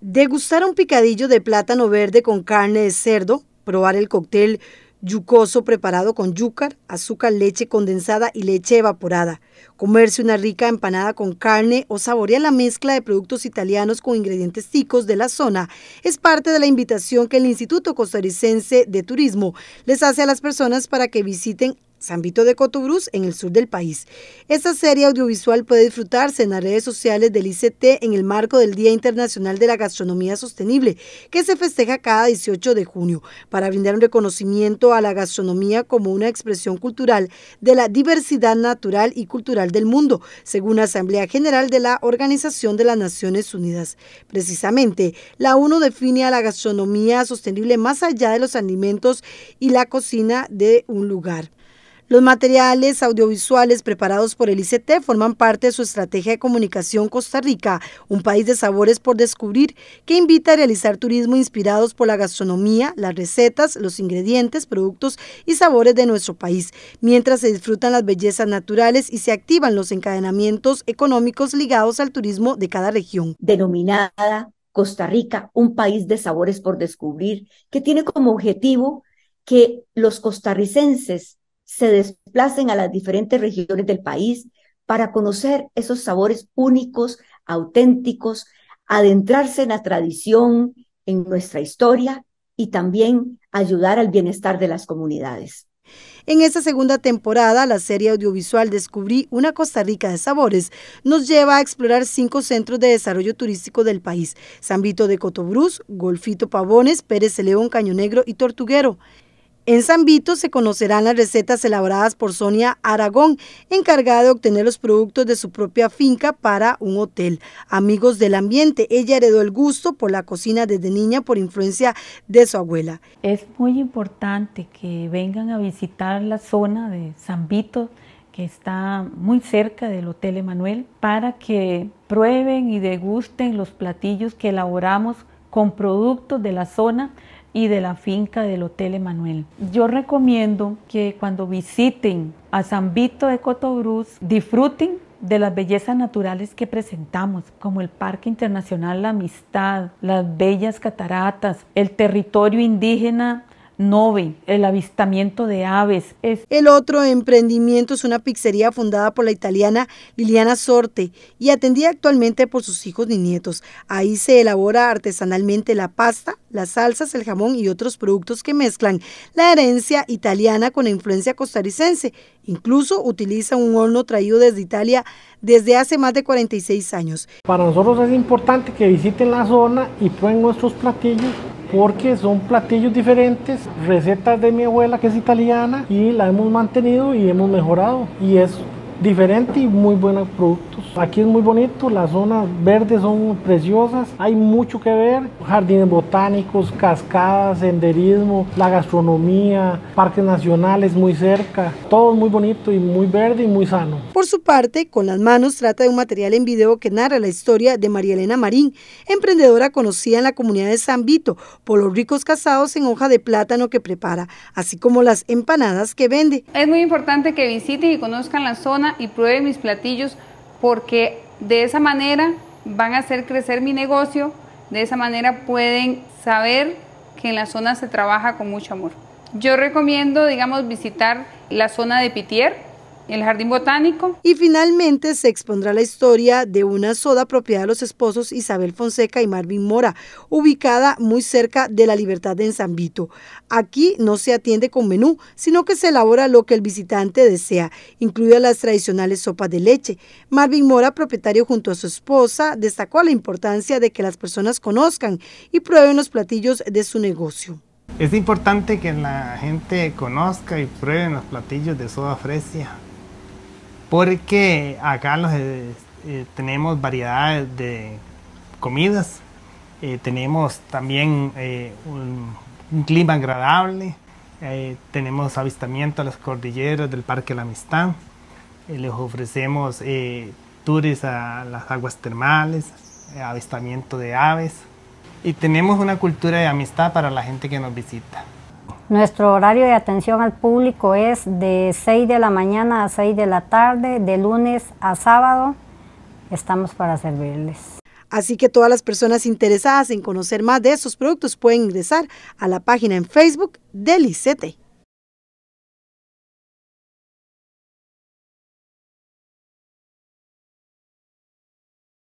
degustar un picadillo de plátano verde con carne de cerdo, probar el cóctel yucoso preparado con yúcar, azúcar, leche condensada y leche evaporada, comerse una rica empanada con carne o saborear la mezcla de productos italianos con ingredientes ticos de la zona es parte de la invitación que el Instituto Costarricense de Turismo les hace a las personas para que visiten San Vito de Cotobruz, en el sur del país. Esta serie audiovisual puede disfrutarse en las redes sociales del ICT en el marco del Día Internacional de la Gastronomía Sostenible, que se festeja cada 18 de junio, para brindar un reconocimiento a la gastronomía como una expresión cultural de la diversidad natural y cultural del mundo, según la Asamblea General de la Organización de las Naciones Unidas. Precisamente, la ONU define a la gastronomía sostenible más allá de los alimentos y la cocina de un lugar. Los materiales audiovisuales preparados por el ICT forman parte de su estrategia de comunicación Costa Rica, un país de sabores por descubrir que invita a realizar turismo inspirados por la gastronomía, las recetas, los ingredientes, productos y sabores de nuestro país, mientras se disfrutan las bellezas naturales y se activan los encadenamientos económicos ligados al turismo de cada región. Denominada Costa Rica, un país de sabores por descubrir, que tiene como objetivo que los costarricenses se desplacen a las diferentes regiones del país para conocer esos sabores únicos, auténticos, adentrarse en la tradición, en nuestra historia y también ayudar al bienestar de las comunidades. En esta segunda temporada, la serie audiovisual Descubrí una Costa Rica de Sabores nos lleva a explorar cinco centros de desarrollo turístico del país, San Vito de Cotobruz, Golfito Pavones, Pérez León, Caño Negro y Tortuguero. En San Vito se conocerán las recetas elaboradas por Sonia Aragón, encargada de obtener los productos de su propia finca para un hotel. Amigos del ambiente, ella heredó el gusto por la cocina desde niña por influencia de su abuela. Es muy importante que vengan a visitar la zona de San Vito que está muy cerca del Hotel Emanuel, para que prueben y degusten los platillos que elaboramos con productos de la zona y de la finca del Hotel Emanuel. Yo recomiendo que cuando visiten a San Vito de Cotobruz disfruten de las bellezas naturales que presentamos, como el Parque Internacional La Amistad, las bellas cataratas, el territorio indígena Novel el avistamiento de aves. Es... El otro emprendimiento es una pizzería fundada por la italiana Liliana Sorte y atendida actualmente por sus hijos y nietos. Ahí se elabora artesanalmente la pasta, las salsas, el jamón y otros productos que mezclan la herencia italiana con la influencia costarricense. Incluso utiliza un horno traído desde Italia desde hace más de 46 años. Para nosotros es importante que visiten la zona y prueben nuestros platillos porque son platillos diferentes, recetas de mi abuela que es italiana y la hemos mantenido y hemos mejorado y es diferente y muy buenos productos. Aquí es muy bonito, las zonas verdes son preciosas, hay mucho que ver, jardines botánicos, cascadas, senderismo, la gastronomía, parques nacionales muy cerca, todo muy bonito y muy verde y muy sano. Por su parte, Con las manos trata de un material en video que narra la historia de María Elena Marín, emprendedora conocida en la comunidad de San Vito por los ricos casados en hoja de plátano que prepara, así como las empanadas que vende. Es muy importante que visiten y conozcan la zona y pruebe mis platillos porque de esa manera van a hacer crecer mi negocio, de esa manera pueden saber que en la zona se trabaja con mucho amor. Yo recomiendo, digamos, visitar la zona de Pitier, el jardín botánico. Y finalmente se expondrá la historia de una soda propiedad de los esposos Isabel Fonseca y Marvin Mora, ubicada muy cerca de la Libertad de Enzambito. Aquí no se atiende con menú, sino que se elabora lo que el visitante desea, incluida las tradicionales sopas de leche. Marvin Mora, propietario junto a su esposa, destacó la importancia de que las personas conozcan y prueben los platillos de su negocio. Es importante que la gente conozca y pruebe los platillos de soda fresia porque acá eh, eh, tenemos variedad de comidas, eh, tenemos también un, clima agradable, tenemos avistamiento a los cordilleros del Parque La Amistad, les ofrecemos tours a las aguas termales, avistamiento de aves y tenemos una cultura de amistad para la gente que nos visita. Nuestro horario de atención al público es de 6 de la mañana a 6 de la tarde, de lunes a sábado. Estamos para servirles. Así que todas las personas interesadas en conocer más de estos productos pueden ingresar a la página en Facebook de LICETE.